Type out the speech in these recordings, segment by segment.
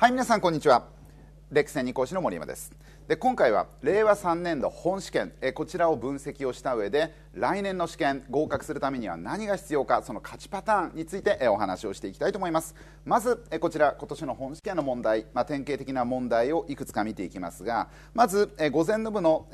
はい皆さんこんにちはレック2講師の森山ですで今回は令和3年度本試験えこちらを分析をした上で来年の試験合格するためには何が必要かその勝ちパターンについてえお話をしていきたいと思いますまずこちら今年の本試験の問題、まあ、典型的な問題をいくつか見ていきますがまず午前の部の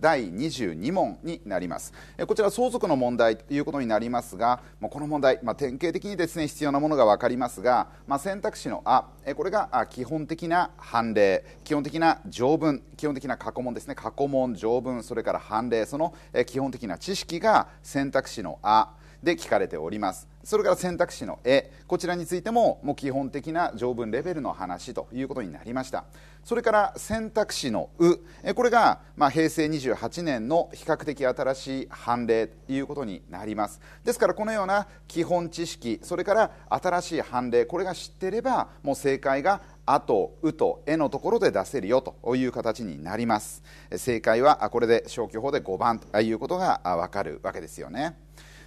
第22問になりますこちら相続の問題ということになりますがこの問題、まあ、典型的にですね必要なものが分かりますが、まあ、選択肢の「あ」これが基本的な判例基本的な条文基本的な過去問ですね過去問条文それから判例その基本的な知識が選択肢の「あ」で聞かれておりますそれから選択肢の絵こちらについてももう基本的な条文レベルの話ということになりましたそれから選択肢の「う」これが、まあ、平成28年の比較的新しい判例ということになりますですからこのような基本知識それから新しい判例これが知っていればもう正解があと、うと、えのところで出せるよという形になります。正解は、これで消去法で5番ということがわかるわけですよね。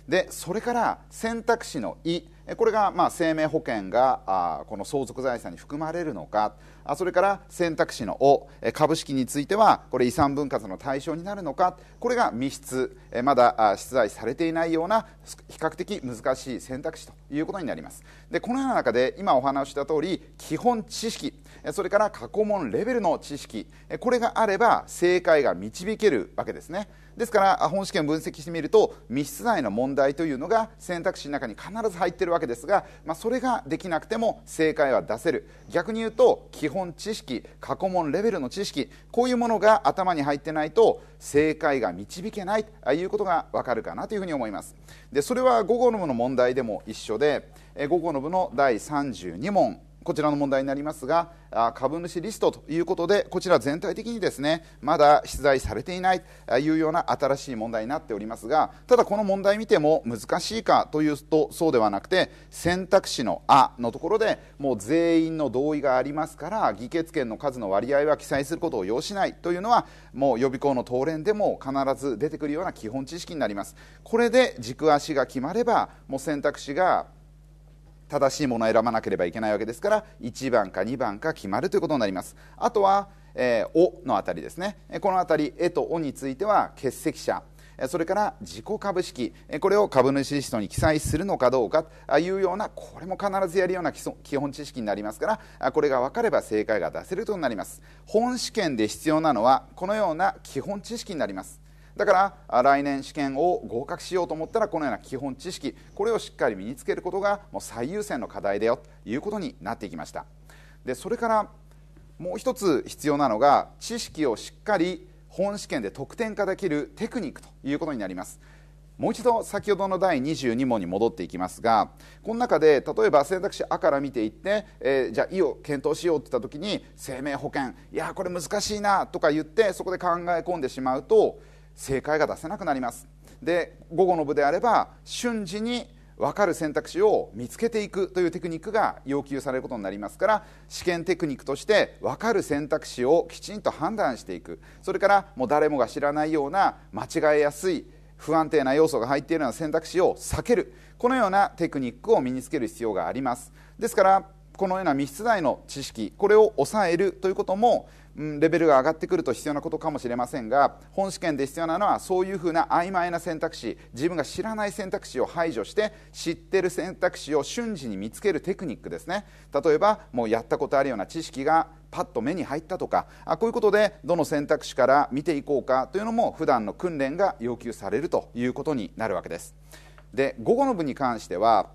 でそれから選択肢の「い」これがまあ生命保険がこの相続財産に含まれるのかそれから選択肢の「お」株式についてはこれ遺産分割の対象になるのかこれが室えまだ出題されていないような比較的難しい選択肢ということになりますでこのような中で今お話した通り基本知識それから過去問レベルの知識これがあれば正解が導けるわけですねですから本試験分析してみると密室内の問題というのが選択肢の中に必ず入ってるわけですが、まあ、それができなくても正解は出せる逆に言うと基本知識過去問レベルの知識こういうものが頭に入ってないと正解が導けないということがわかるかなというふうに思いますでそれは午後の部の問題でも一緒で午後の部の第32問こちらの問題になりますが、株主リストということで、こちら全体的にですねまだ出題されていないというような新しい問題になっておりますが、ただこの問題見ても難しいかというと、そうではなくて、選択肢のあのところでもう全員の同意がありますから、議決権の数の割合は記載することを要しないというのは、もう予備校の答練でも必ず出てくるような基本知識になります。これで軸足が決まればもう選択肢が正しいものを選ばなければいけないわけですから1番か2番か決まるということになりますあとは、えー、おのあたりですねこのあたりえとおについては欠席者それから自己株式これを株主リストに記載するのかどうかというようなこれも必ずやるような基本知識になりますからこれが分かれば正解が出せるとなります本試験で必要なのはこのような基本知識になりますだから来年試験を合格しようと思ったらこのような基本知識これをしっかり身につけることがもう最優先の課題だよということになっていきましたでそれからもう一つ必要なのが知識をしっかり本試験で得点化できるテクニックということになりますもう一度先ほどの第22問に戻っていきますがこの中で例えば選択肢「あ」から見ていって、えー、じゃあ「い」を検討しようって言った時に生命保険いやこれ難しいなとか言ってそこで考え込んでしまうと正解が出せなくなりますで午後の部であれば瞬時に分かる選択肢を見つけていくというテクニックが要求されることになりますから試験テクニックとして分かる選択肢をきちんと判断していくそれからもう誰もが知らないような間違えやすい不安定な要素が入っているような選択肢を避けるこのようなテクニックを身につける必要がありますですからこのような密室内の知識これを抑えるということもレベルが上がってくると必要なことかもしれませんが本試験で必要なのはそういうふうな曖昧な選択肢自分が知らない選択肢を排除して知っている選択肢を瞬時に見つけるテクニックですね例えばもうやったことあるような知識がパッと目に入ったとかあこういうことでどの選択肢から見ていこうかというのも普段の訓練が要求されるということになるわけですで午後の部に関しては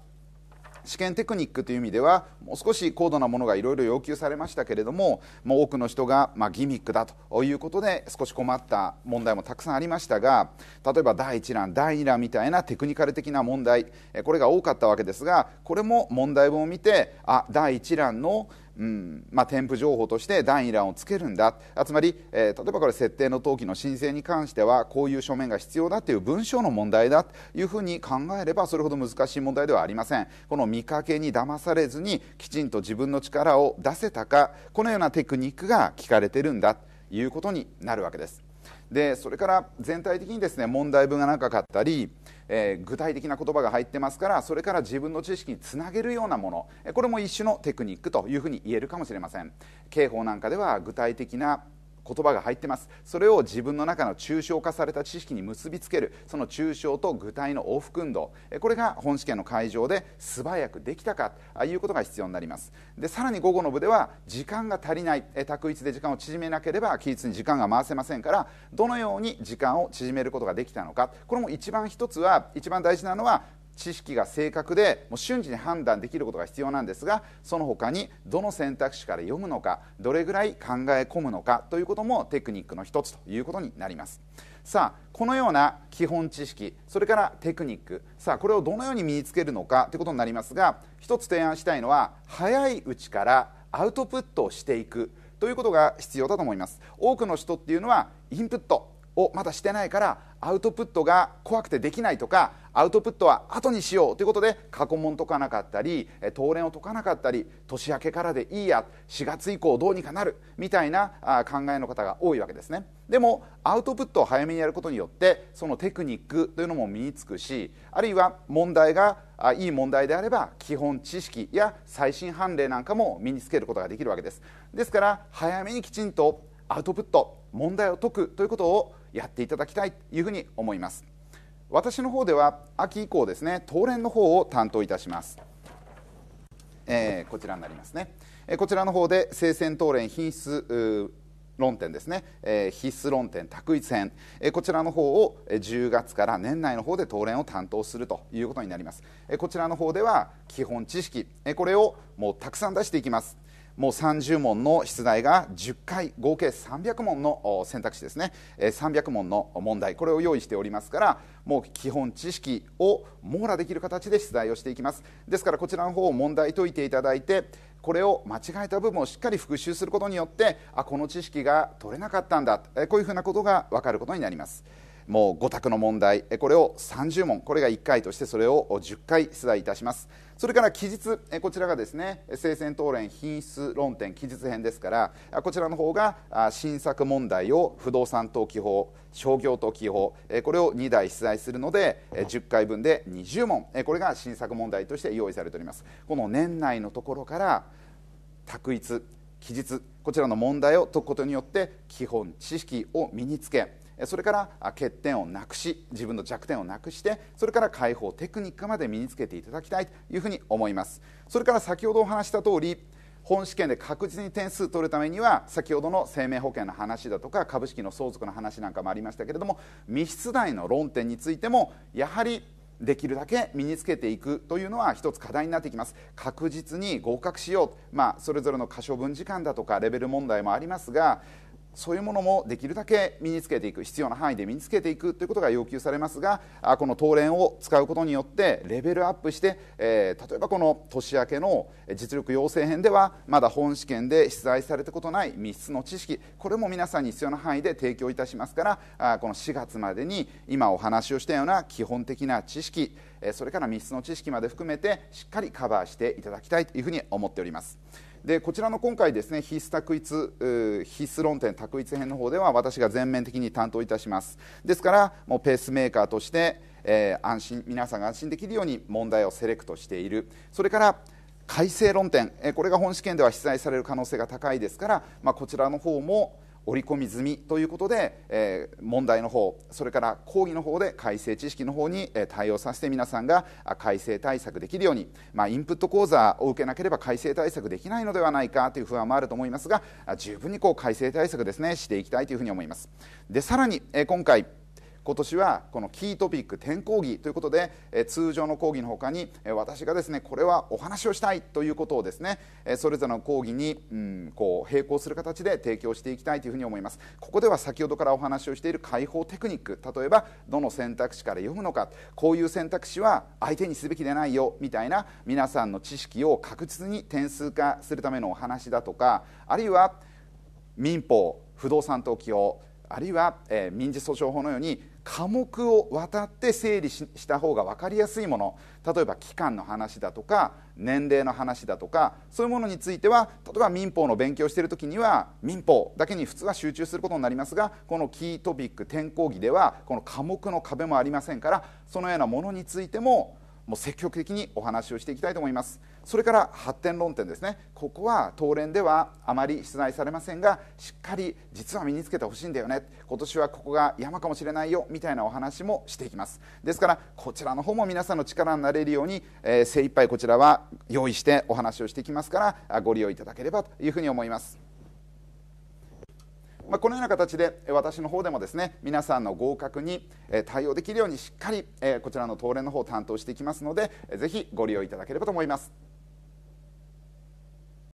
試験テクニックという意味ではもう少し高度なものがいろいろ要求されましたけれどももう多くの人が、まあ、ギミックだということで少し困った問題もたくさんありましたが例えば第1欄第2欄みたいなテクニカル的な問題これが多かったわけですがこれも問題文を見てあ第1欄の「うんまあ、添付情報として段位欄をつけるんだつまり、えー、例えばこれ設定の登記の申請に関してはこういう書面が必要だという文章の問題だというふうに考えればそれほど難しい問題ではありませんこの見かけに騙されずにきちんと自分の力を出せたかこのようなテクニックが聞かれてるんだということになるわけですでそれから全体的にですね問題文が長かったり、えー、具体的な言葉が入ってますからそれから自分の知識につなげるようなものこれも一種のテクニックというふうに言えるかもしれません刑法なんかでは具体的な言葉が入ってますそれを自分の中の抽象化された知識に結びつけるその抽象と具体の往復運動これが本試験の会場で素早くできたかということが必要になりますでさらに午後の部では時間が足りない択一で時間を縮めなければ期日に時間が回せませんからどのように時間を縮めることができたのかこれも一番一つは一番大事なのは知識が正確でもう瞬時に判断できることが必要なんですがその他にどの選択肢から読むのかどれぐらい考え込むのかということもテクニックの一つということになりますさあこのような基本知識それからテクニックさあこれをどのように身につけるのかということになりますが一つ提案したいのは早いうちからアウトプットをしていくということが必要だと思います多くの人っていうのはインプットをまだしてないからアウトプットが怖くてできないとかアウトプットは後にしようということで過去問解かなかったり当練を解かなかったり年明けからでいいや4月以降どうにかなるみたいな考えの方が多いわけですねでもアウトプットを早めにやることによってそのテクニックというのも身につくしあるいは問題がいい問題であれば基本知識や最新判例なんかも身につけることができるわけですですから早めにきちんとアウトプット問題を解くということをやっていただきたいというふうに思います私の方では秋以降ですね当連の方を担当いたします、えー、こちらになりますね、えー、こちらの方で生鮮当連品質論点ですね、えー、必須論点択一編、えー、こちらの方をえ10月から年内の方で当連を担当するということになります、えー、こちらの方では基本知識、えー、これをもうたくさん出していきますもう30問の出題が10回合計300問の選択肢ですね300問の問題これを用意しておりますからもう基本知識を網羅できる形で出題をしていきますですからこちらの方を問題解いていただいてこれを間違えた部分をしっかり復習することによってあこの知識が取れなかったんだこういうふうなことが分かることになります。もう5択の問題これを30問これが1回としてそれを10回出題いたしますそれから期日こちらがですね生鮮討論品質論点期日編ですからこちらの方が新作問題を不動産登記法商業登記法これを2台出題するので10回分で20問これが新作問題として用意されておりますこの年内のところから択一期日こちらの問題を解くことによって基本知識を身につけそれから欠点をなくし自分の弱点をなくしてそれから解放テクニックまで身につけていただきたいというふうに思いますそれから先ほどお話した通り本試験で確実に点数取るためには先ほどの生命保険の話だとか株式の相続の話なんかもありましたけれども未出題の論点についてもやはりできるだけ身につけていくというのは一つ課題になってきます確実に合格しよう、まあ、それぞれの可処分時間だとかレベル問題もありますがそういうものもできるだけ身につけていく必要な範囲で身につけていくということが要求されますがこの東連を使うことによってレベルアップして、例えばこの年明けの実力養成編ではまだ本試験で出題されたことない密室の知識これも皆さんに必要な範囲で提供いたしますからこの4月までに今お話をしたような基本的な知識それから密室の知識まで含めてしっかりカバーしていただきたいというふうに思っております。でこちらの今回ですね必須択一必須論点択一編の方では私が全面的に担当いたしますですからもうペースメーカーとして、えー、安心皆さんが安心できるように問題をセレクトしているそれから改正論点これが本試験では出題される可能性が高いですから、まあ、こちらの方も織り込み済みということで、えー、問題の方それから講義の方で改正知識の方に対応させて皆さんが改正対策できるように、まあ、インプット講座を受けなければ改正対策できないのではないかという不安もあると思いますが十分にこう改正対策ですねしていきたいというふうに思います。でさらに、え今回今年はこのキートピック転講義ということで、え通常の講義のほかに、え私がですねこれはお話をしたいということをですね、えそれぞれの講義に、うん、こう並行する形で提供していきたいというふうに思いますここでは先ほどからお話をしている解放テクニック例えばどの選択肢から読むのかこういう選択肢は相手にすべきでないよみたいな皆さんの知識を確実に点数化するためのお話だとかあるいは民法不動産登記法あるいは、えー、民事訴訟法のように科目を渡って整理した方が分かりやすいもの例えば期間の話だとか年齢の話だとかそういうものについては例えば民法の勉強している時には民法だけに普通は集中することになりますがこのキートピック転校儀ではこの科目の壁もありませんからそのようなものについてももう積極的にお話をしていきたいと思います。それから発展論点ですねここは当連ではあまり出題されませんがしっかり実は身につけてほしいんだよね今年はここが山かもしれないよみたいなお話もしていきますですからこちらの方も皆さんの力になれるように、えー、精一杯こちらは用意してお話をしていきますからご利用いただければというふうに思います。まあ、このような形で私の方でもですね皆さんの合格に対応できるようにしっかりこちらの当連の方を担当していきますのでぜひご利用いただければと思います。